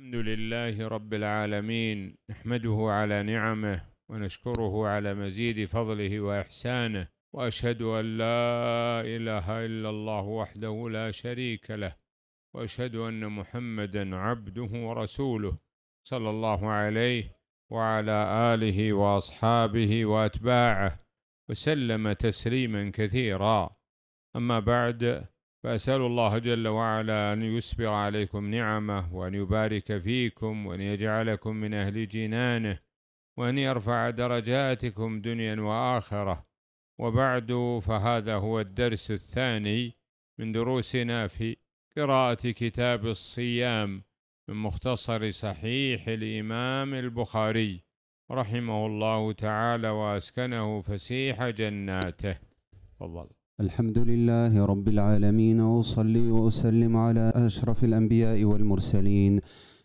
الحمد لله رب العالمين نحمده على نعمه ونشكره على مزيد فضله واحسانه واشهد ان لا اله الا الله وحده لا شريك له واشهد ان محمدا عبده ورسوله صلى الله عليه وعلى اله واصحابه واتباعه وسلم تسليما كثيرا اما بعد فأسأل الله جل وعلا أن يسبر عليكم نعمه وأن يبارك فيكم وأن يجعلكم من أهل جنانه وأن يرفع درجاتكم دنيا وآخرة وبعد فهذا هو الدرس الثاني من دروسنا في قراءة كتاب الصيام من مختصر صحيح الإمام البخاري رحمه الله تعالى وأسكنه فسيح جناته تفضل الحمد لله رب العالمين وأصلي وأسلم على أشرف الأنبياء والمرسلين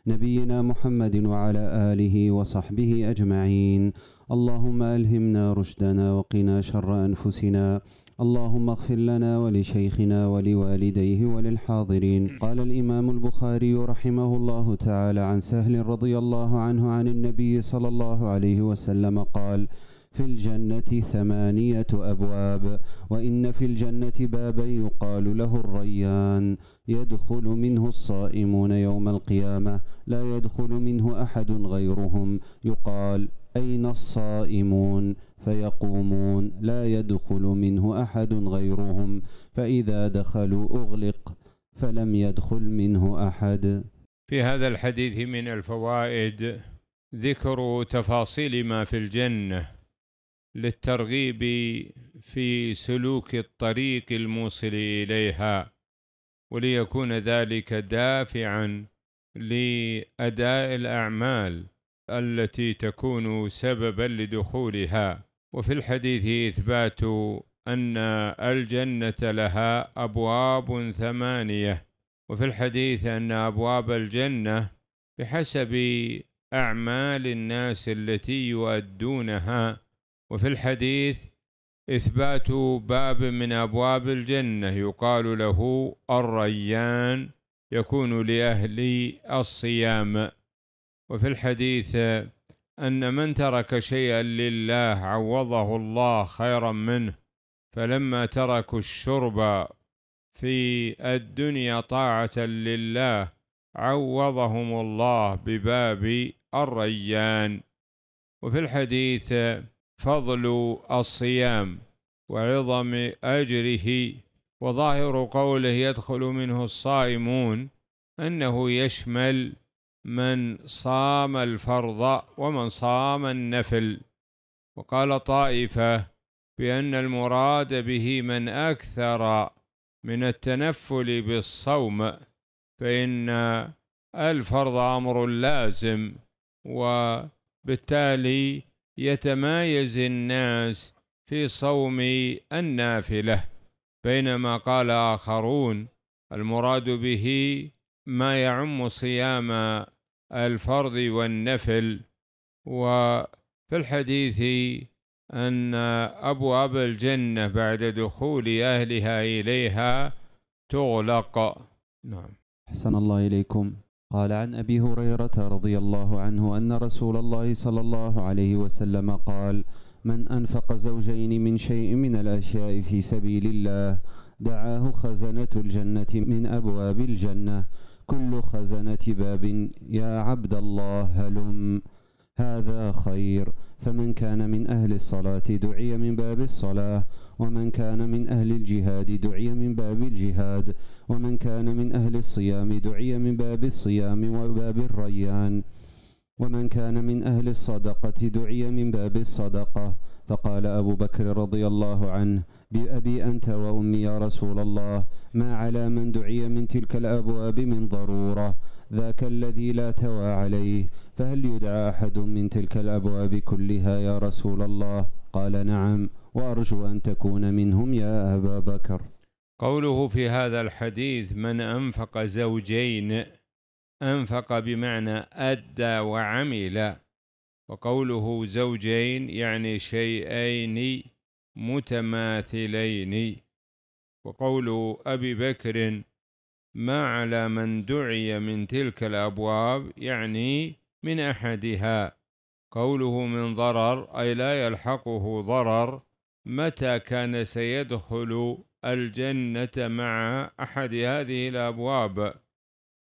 نبينا محمد وعلى آله وصحبه أجمعين اللهم ألهمنا رشدنا وقنا شر أنفسنا اللهم اغفر لنا ولشيخنا ولوالديه وللحاضرين قال الإمام البخاري رحمه الله تعالى عن سهل رضي الله عنه عن النبي صلى الله عليه وسلم قال في الجنة ثمانية أبواب وإن في الجنة بابا يقال له الريان يدخل منه الصائمون يوم القيامة لا يدخل منه أحد غيرهم يقال أين الصائمون فيقومون لا يدخل منه أحد غيرهم فإذا دخلوا أغلق فلم يدخل منه أحد في هذا الحديث من الفوائد ذكر تفاصيل ما في الجنه للترغيب في سلوك الطريق الموصل إليها وليكون ذلك دافعا لأداء الأعمال التي تكون سببا لدخولها وفي الحديث إثبات أن الجنة لها أبواب ثمانية وفي الحديث أن أبواب الجنة بحسب أعمال الناس التي يؤدونها وفي الحديث إثبات باب من أبواب الجنة يقال له الريان يكون لأهل الصيام وفي الحديث أن من ترك شيئا لله عوضه الله خيرا منه فلما تركوا الشرب في الدنيا طاعة لله عوضهم الله بباب الريان وفي الحديث فضل الصيام وعظم أجره وظاهر قوله يدخل منه الصائمون أنه يشمل من صام الفرض ومن صام النفل وقال طائفة بأن المراد به من أكثر من التنفل بالصوم فإن الفرض أمر لازم وبالتالي يتمايز الناس في صوم النافلة بينما قال آخرون المراد به ما يعم صيام الفرض والنفل وفي الحديث أن أبواب الجنة بعد دخول أهلها إليها تغلق نعم حسن الله إليكم قال عن أبي هريرة رضي الله عنه أن رسول الله صلى الله عليه وسلم قال من أنفق زوجين من شيء من الأشياء في سبيل الله دعاه خزنة الجنة من أبواب الجنة كل خزنة باب يا عبد الله هلم هذا خير فمن كان من أهل الصلاة دعي من باب الصلاة ومن كان من أهل الجهاد دعي من باب الجهاد ومن كان من أهل الصيام دعي من باب الصيام وباب الريان ومن كان من أهل الصدقة دعي من باب الصدقة فقال أبو بكر رضي الله عنه بأبي أنت وأمي يا رسول الله ما على من دعي من تلك الأبواب من ضرورة ذاك الذي لا توى عليه فهل يدعى أحد من تلك الأبواب كلها يا رسول الله قال نعم وأرجو أن تكون منهم يا أبا بكر قوله في هذا الحديث من أنفق زوجين أنفق بمعنى أدى وعمل وقوله زوجين يعني شيئين متماثلين وقول أبي بكر ما على من دعي من تلك الأبواب يعني من أحدها قوله من ضرر أي لا يلحقه ضرر متى كان سيدخل الجنة مع أحد هذه الأبواب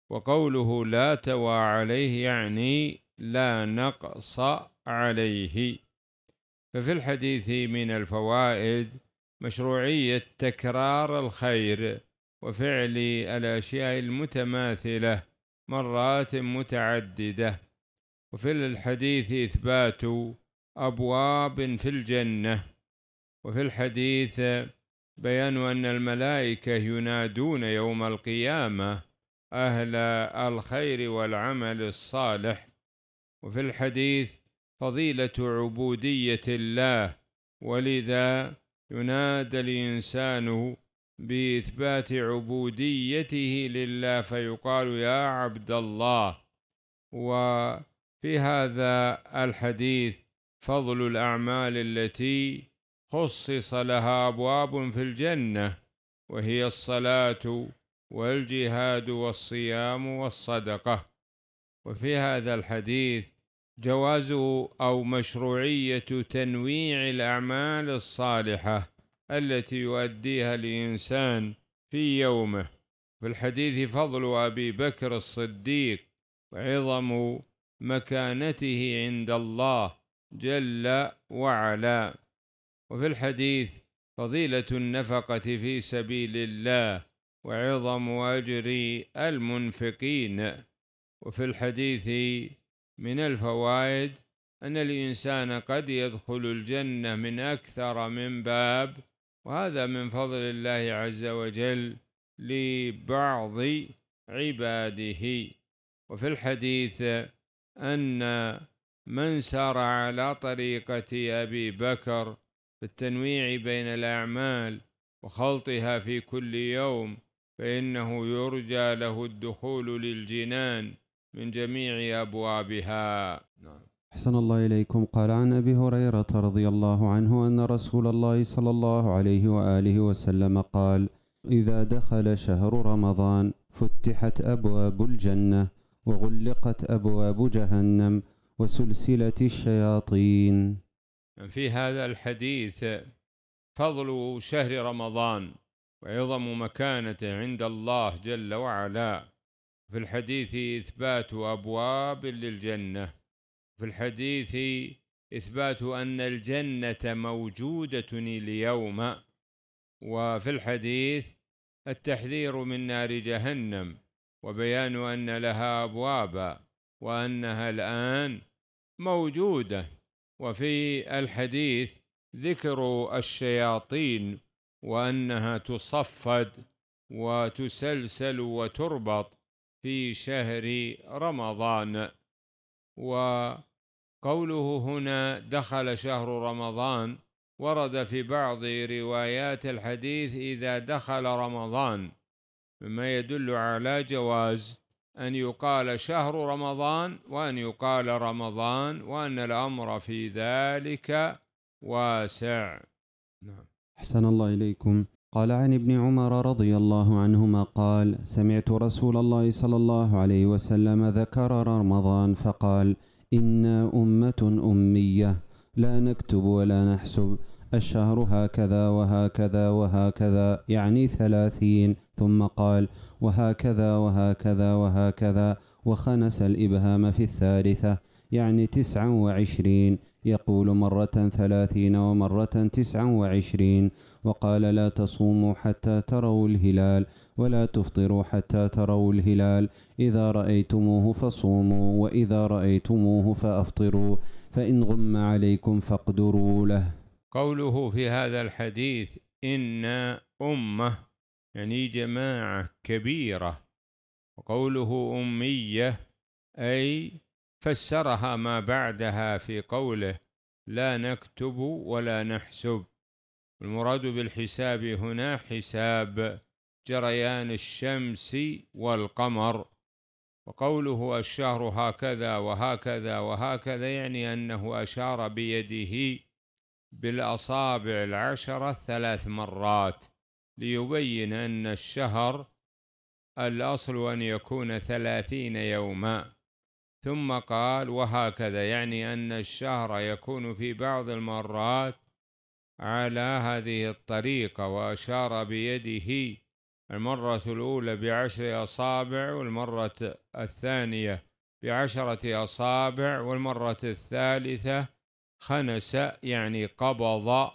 وقوله لا توى عليه يعني لا نقص عليه ففي الحديث من الفوائد مشروعية تكرار الخير وفعل الأشياء المتماثلة مرات متعددة وفي الحديث إثبات أبواب في الجنة وفي الحديث بيان أن الملائكة ينادون يوم القيامة أهل الخير والعمل الصالح وفي الحديث فضيلة عبودية الله ولذا ينادى الإنسان باثبات عبوديته لله فيقال يا عبد الله وفي هذا الحديث فضل الاعمال التي خصص لها ابواب في الجنه وهي الصلاه والجهاد والصيام والصدقه وفي هذا الحديث جواز او مشروعيه تنويع الاعمال الصالحه التي يؤديها الإنسان في يومه في الحديث فضل أبي بكر الصديق وعظم مكانته عند الله جل وعلا وفي الحديث فضيلة النفقة في سبيل الله وعظم أجر المنفقين وفي الحديث من الفوائد أن الإنسان قد يدخل الجنة من أكثر من باب وهذا من فضل الله عز وجل لبعض عباده وفي الحديث أن من سار على طريقة أبي بكر في التنويع بين الأعمال وخلطها في كل يوم فإنه يرجى له الدخول للجنان من جميع أبوابها نعم أحسن الله إليكم قال عن أبي هريرة رضي الله عنه أن رسول الله صلى الله عليه وآله وسلم قال إذا دخل شهر رمضان فتحت أبواب الجنة وغلقت أبواب جهنم وسلسلة الشياطين يعني في هذا الحديث فضل شهر رمضان وعظم مكانته عند الله جل وعلا في الحديث إثبات أبواب للجنة في الحديث إثبات أن الجنة موجودة اليوم وفي الحديث التحذير من نار جهنم وبيان أن لها أبوابا وأنها الآن موجودة وفي الحديث ذكر الشياطين وأنها تصفد وتسلسل وتربط في شهر رمضان و قوله هنا دخل شهر رمضان ورد في بعض روايات الحديث إذا دخل رمضان مما يدل على جواز أن يقال شهر رمضان وأن يقال رمضان وأن الأمر في ذلك واسع نعم أحسن الله إليكم قال عن ابن عمر رضي الله عنهما قال سمعت رسول الله صلى الله عليه وسلم ذكر رمضان فقال إنا أمة أمية لا نكتب ولا نحسب الشهر هكذا وهكذا وهكذا يعني ثلاثين ثم قال وهكذا وهكذا وهكذا وخنس الإبهام في الثالثة يعني تسعا وعشرين يقول مرة ثلاثين ومرة تسعا وعشرين وقال لا تصوموا حتى تروا الهلال ولا تفطروا حتى تروا الهلال إذا رأيتموه فصوموا وإذا رأيتموه فأفطروا فإن غم عليكم فاقدروا له قوله في هذا الحديث إن أمة يعني جماعة كبيرة وقوله أمية أي فسرها ما بعدها في قوله لا نكتب ولا نحسب المراد بالحساب هنا حساب جريان الشمس والقمر وقوله الشهر هكذا وهكذا وهكذا يعني أنه أشار بيده بالأصابع العشرة ثلاث مرات ليبين أن الشهر الأصل أن يكون ثلاثين يوماً ثم قال وهكذا يعني أن الشهر يكون في بعض المرات على هذه الطريقة وأشار بيده المرة الأولى بعشر أصابع والمرة الثانية بعشرة أصابع والمرة الثالثة خنس يعني قبض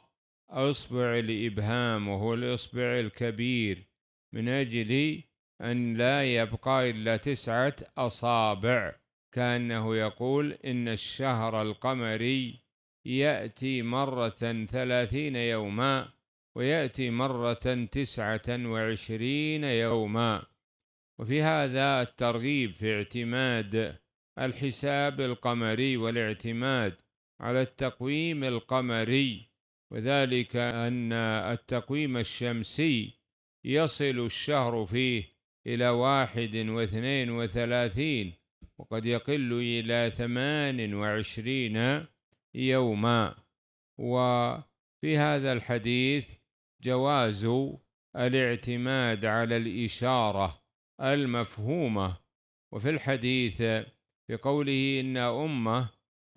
أصبع الإبهام وهو الإصبع الكبير من أجل أن لا يبقى إلا تسعة أصابع كأنه يقول إن الشهر القمري يأتي مرة ثلاثين يوما ويأتي مرة تسعة وعشرين يوما وفي هذا الترغيب في اعتماد الحساب القمري والاعتماد على التقويم القمري وذلك أن التقويم الشمسي يصل الشهر فيه إلى واحد واثنين وثلاثين وقد يقل إلى ثمان وعشرين يوما وفي هذا الحديث جواز الاعتماد على الإشارة المفهومة وفي الحديث في قوله إن أمة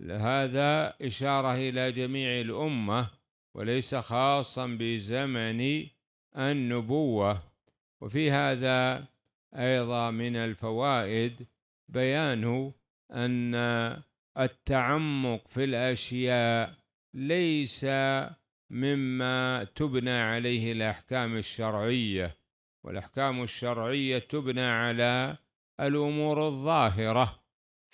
هذا إشارة إلى جميع الأمة وليس خاصا بزمن النبوة وفي هذا أيضا من الفوائد بيانه أن التعمق في الأشياء ليس مما تبنى عليه الأحكام الشرعية والأحكام الشرعية تبنى على الأمور الظاهرة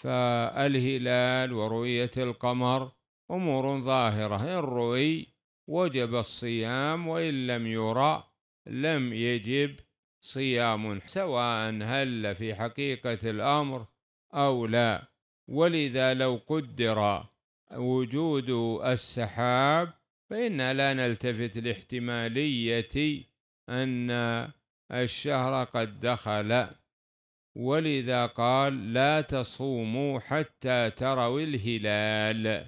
فالهلال ورؤية القمر أمور ظاهرة إن رؤي وجب الصيام وإن لم يرى لم يجب صيام سواء هل في حقيقة الأمر أو لا ولذا لو قدر وجود السحاب فإنا لا نلتفت لاحتمالية أن الشهر قد دخل ولذا قال لا تصوموا حتى تروا الهلال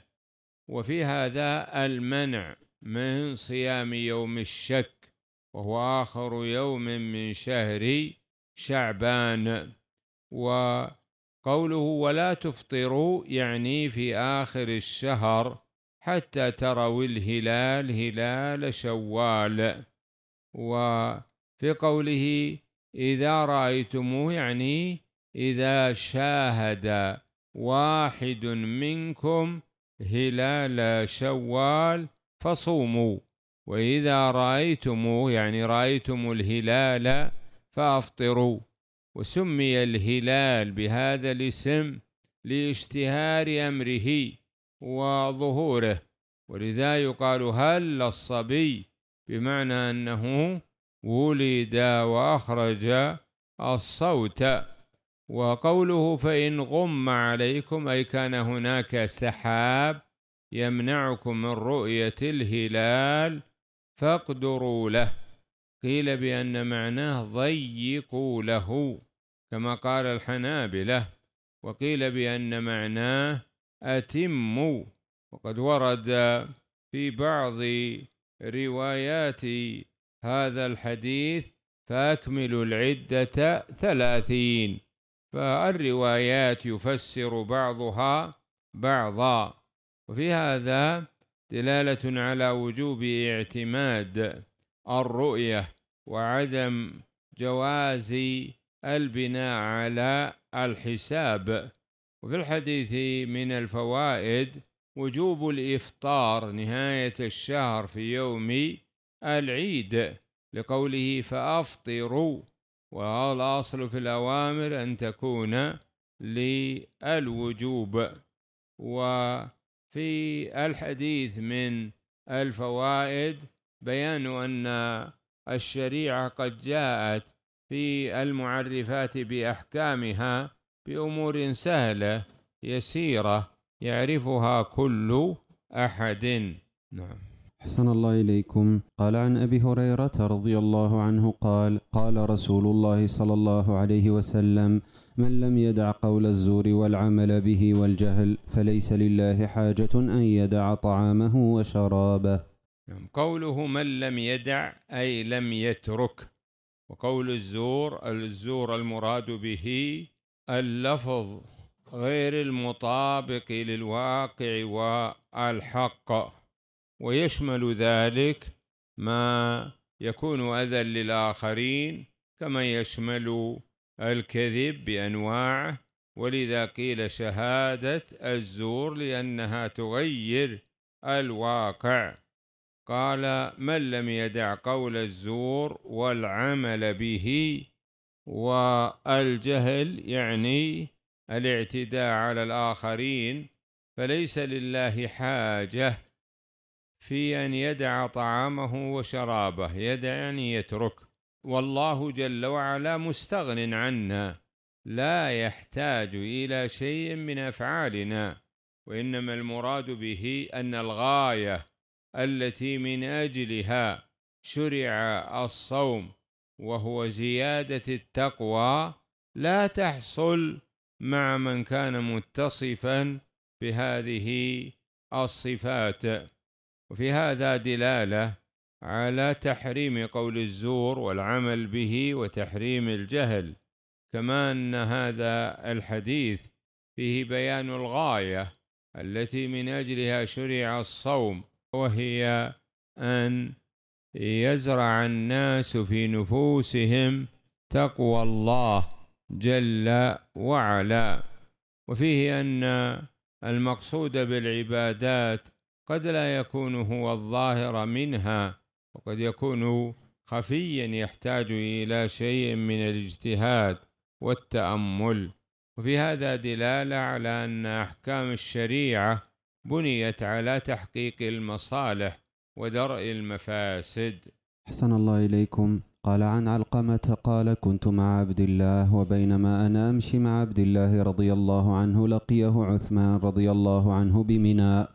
وفي هذا المنع من صيام يوم الشك وهو آخر يوم من شهر شعبان وقوله ولا تفطروا يعني في آخر الشهر حتى تروا الهلال هلال شوال وفي قوله إذا رأيتموه يعني إذا شاهد واحد منكم هلال شوال فصوموا وإذا رأيتموه يعني رأيتم الهلال فأفطروا وسمي الهلال بهذا الاسم لاشتهار أمره وظهوره ولذا يقال هل الصبي بمعنى أنه ولد وأخرج الصوت وقوله فإن غم عليكم أي كان هناك سحاب يمنعكم من رؤية الهلال فاقدروا له قيل بأن معناه ضيقوا له كما قال الحنابلة وقيل بأن معناه أتموا وقد ورد في بعض روايات هذا الحديث فأكملوا العدة ثلاثين فالروايات يفسر بعضها بعضا وفي هذا دلالة على وجوب اعتماد الرؤية وعدم جواز البناء على الحساب وفي الحديث من الفوائد وجوب الإفطار نهاية الشهر في يوم العيد لقوله فأفطروا والأصل في الأوامر أن تكون للوجوب و في الحديث من الفوائد بيان أن الشريعة قد جاءت في المعرفات بأحكامها بأمور سهلة يسيرة يعرفها كل أحد نعم أحسن الله إليكم قال عن أبي هريرة رضي الله عنه قال قال رسول الله صلى الله عليه وسلم من لم يدع قول الزور والعمل به والجهل فليس لله حاجة أن يدع طعامه وشرابه نعم، قوله من لم يدع أي لم يترك وقول الزور الزور المراد به اللفظ غير المطابق للواقع والحق ويشمل ذلك ما يكون أذى للآخرين كما يشمل الكذب بأنواعه ولذا قيل شهادة الزور لأنها تغير الواقع قال من لم يدع قول الزور والعمل به والجهل يعني الاعتداء على الآخرين فليس لله حاجة في أن يدع طعامه وشرابه يدع يعني يتركه والله جل وعلا مستغن عنا لا يحتاج إلى شيء من أفعالنا وإنما المراد به أن الغاية التي من أجلها شرع الصوم وهو زيادة التقوى لا تحصل مع من كان متصفا بهذه الصفات وفي هذا دلاله على تحريم قول الزور والعمل به وتحريم الجهل كما أن هذا الحديث فيه بيان الغاية التي من أجلها شرع الصوم وهي أن يزرع الناس في نفوسهم تقوى الله جل وعلا وفيه أن المقصود بالعبادات قد لا يكون هو الظاهر منها وقد يكون خفيا يحتاج إلى شيء من الاجتهاد والتأمل وفي هذا دلالة على أن أحكام الشريعة بنيت على تحقيق المصالح ودرء المفاسد أحسن الله إليكم قال عن علقمة قال كنت مع عبد الله وبينما أنا أمشي مع عبد الله رضي الله عنه لقيه عثمان رضي الله عنه بمناء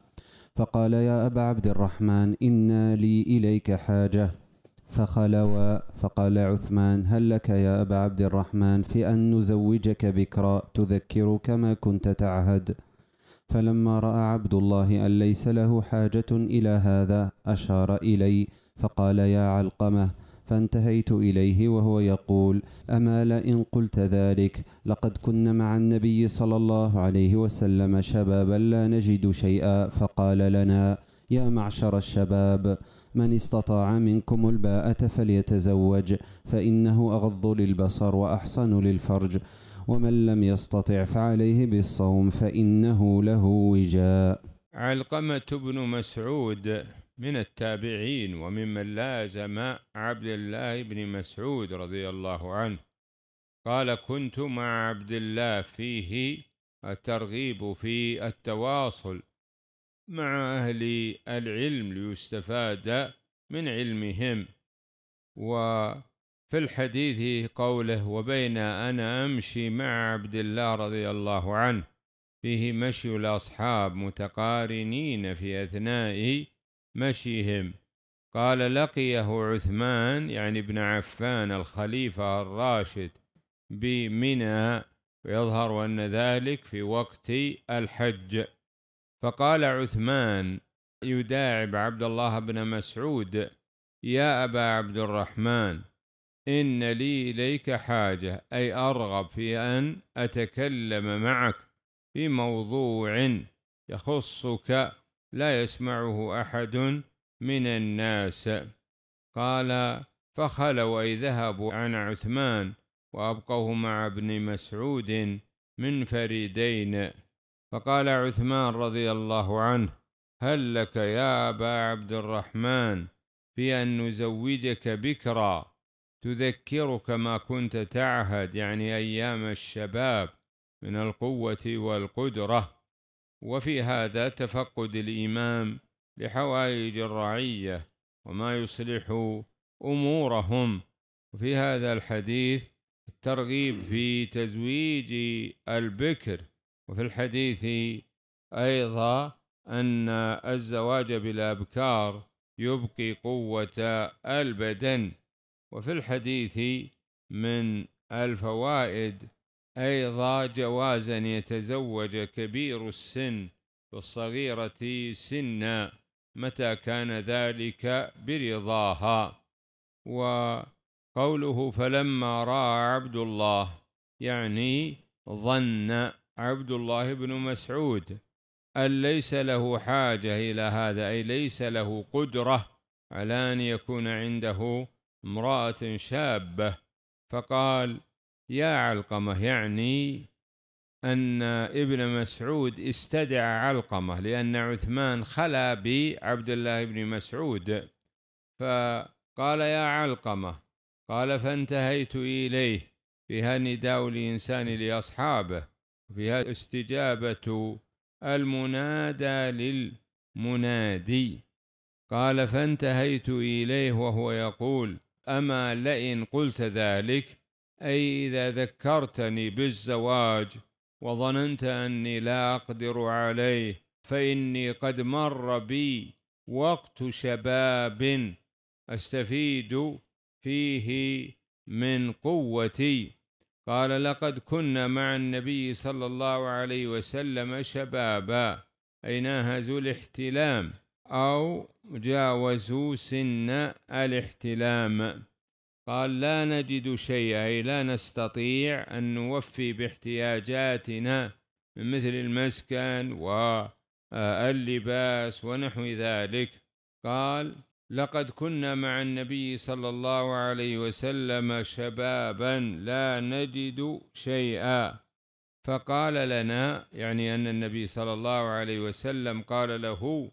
فقال يا أبا عبد الرحمن إنا لي إليك حاجة فخلوا فقال عثمان هل لك يا أبا عبد الرحمن في أن نزوجك بكرا تذكرك ما كنت تعهد فلما رأى عبد الله أن ليس له حاجة إلى هذا أشار إلي فقال يا علقمة فانتهيت إليه وهو يقول أما لئن قلت ذلك لقد كنا مع النبي صلى الله عليه وسلم شبابا لا نجد شيئا فقال لنا يا معشر الشباب من استطاع منكم الباءة فليتزوج فإنه أغض للبصر وأحصن للفرج ومن لم يستطع فعليه بالصوم فإنه له وجاء علقمة بن مسعود من التابعين وممن لازم عبد الله بن مسعود رضي الله عنه قال كنت مع عبد الله فيه الترغيب في التواصل مع أهل العلم ليستفاد من علمهم وفي الحديث قوله وبين أنا أمشي مع عبد الله رضي الله عنه فيه مشي الأصحاب متقارنين في أثناء مشيهم قال لقيه عثمان يعني ابن عفان الخليفة الراشد بمنى ويظهر أن ذلك في وقت الحج فقال عثمان يداعب عبد الله بن مسعود يا أبا عبد الرحمن إن لي إليك حاجة أي أرغب في أن أتكلم معك في موضوع يخصك لا يسمعه أحد من الناس قال فخلوا أي ذهبوا عن عثمان وأبقوه مع ابن مسعود من فريدين فقال عثمان رضي الله عنه هل لك يا أبا عبد الرحمن في أن نزوجك بكرا تذكرك ما كنت تعهد يعني أيام الشباب من القوة والقدرة وفي هذا تفقد الإمام لحوائج الرعية وما يصلح أمورهم وفي هذا الحديث الترغيب في تزويج البكر وفي الحديث أيضا أن الزواج بالأبكار يبقي قوة البدن وفي الحديث من الفوائد أيضا جواز أن يتزوج كبير السن والصغيرة سنا متى كان ذلك برضاها وقوله فلما راى عبد الله يعني ظن عبد الله بن مسعود أن ليس له حاجة إلى هذا أي ليس له قدرة على أن يكون عنده امرأة شابة فقال يا علقمة يعني أن ابن مسعود استدعى علقمة لأن عثمان خلا بعبد الله بن مسعود فقال يا علقمة قال فانتهيت إليه فيها نداء الإنسان لأصحابه وفيها استجابة المنادى للمنادي قال فانتهيت إليه وهو يقول أما لئن قلت ذلك أي إذا ذكرتني بالزواج وظننت أني لا أقدر عليه فإني قد مر بي وقت شباب أستفيد فيه من قوتي قال لقد كنا مع النبي صلى الله عليه وسلم شبابا أي ناهزوا الاحتلام أو جاوزوا سن الاحتلام قال لا نجد شيئا أي لا نستطيع أن نوفي باحتياجاتنا من مثل المسكن واللباس آه، ونحو ذلك قال لقد كنا مع النبي صلى الله عليه وسلم شبابا لا نجد شيئا فقال لنا يعني أن النبي صلى الله عليه وسلم قال له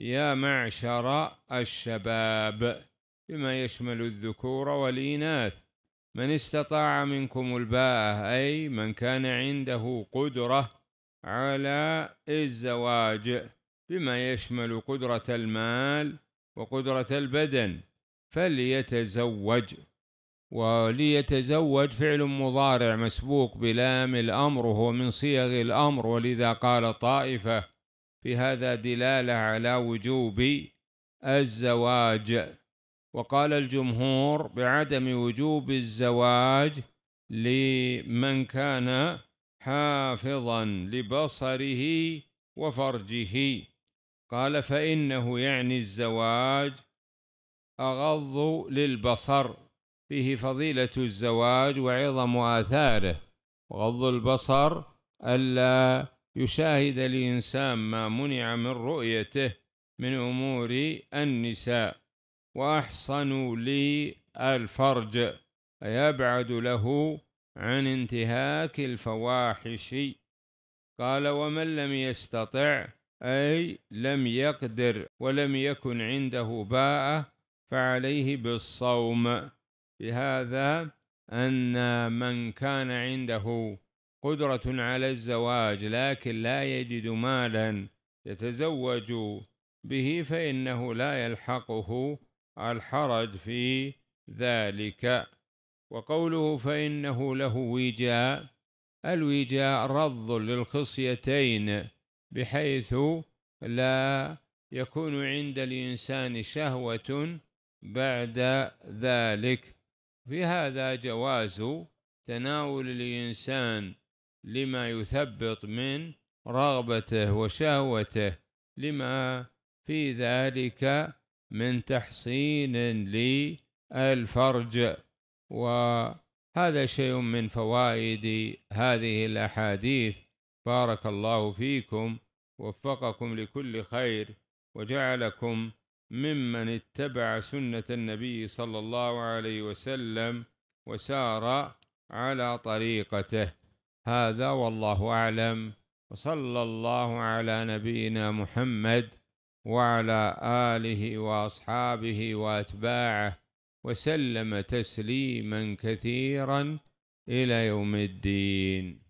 يا معشر الشباب بما يشمل الذكور والإناث من استطاع منكم الباءة أي من كان عنده قدرة على الزواج بما يشمل قدرة المال وقدرة البدن فليتزوج وليتزوج فعل مضارع مسبوق بلام الأمر وهو من صيغ الأمر ولذا قال طائفة في هذا دلالة على وجوب الزواج وقال الجمهور بعدم وجوب الزواج لمن كان حافظا لبصره وفرجه قال فإنه يعني الزواج أغض للبصر فيه فضيلة الزواج وعظم آثاره وغض البصر ألا يشاهد الإنسان ما منع من رؤيته من أمور النساء وأحصنوا لي الفرج ايبعد له عن انتهاك الفواحش قال ومن لم يستطع أي لم يقدر ولم يكن عنده باءة فعليه بالصوم بهذا أن من كان عنده قدرة على الزواج لكن لا يجد مالا يتزوج به فإنه لا يلحقه الحرج في ذلك وقوله فإنه له وجاء الوجاء رض للخصيتين بحيث لا يكون عند الإنسان شهوة بعد ذلك في هذا جواز تناول الإنسان لما يثبط من رغبته وشهوته لما في ذلك من تحصين للفرج وهذا شيء من فوائد هذه الأحاديث بارك الله فيكم وفقكم لكل خير وجعلكم ممن اتبع سنة النبي صلى الله عليه وسلم وسار على طريقته هذا والله أعلم وصلى الله على نبينا محمد وعلى آله وأصحابه وأتباعه وسلم تسليما كثيرا إلى يوم الدين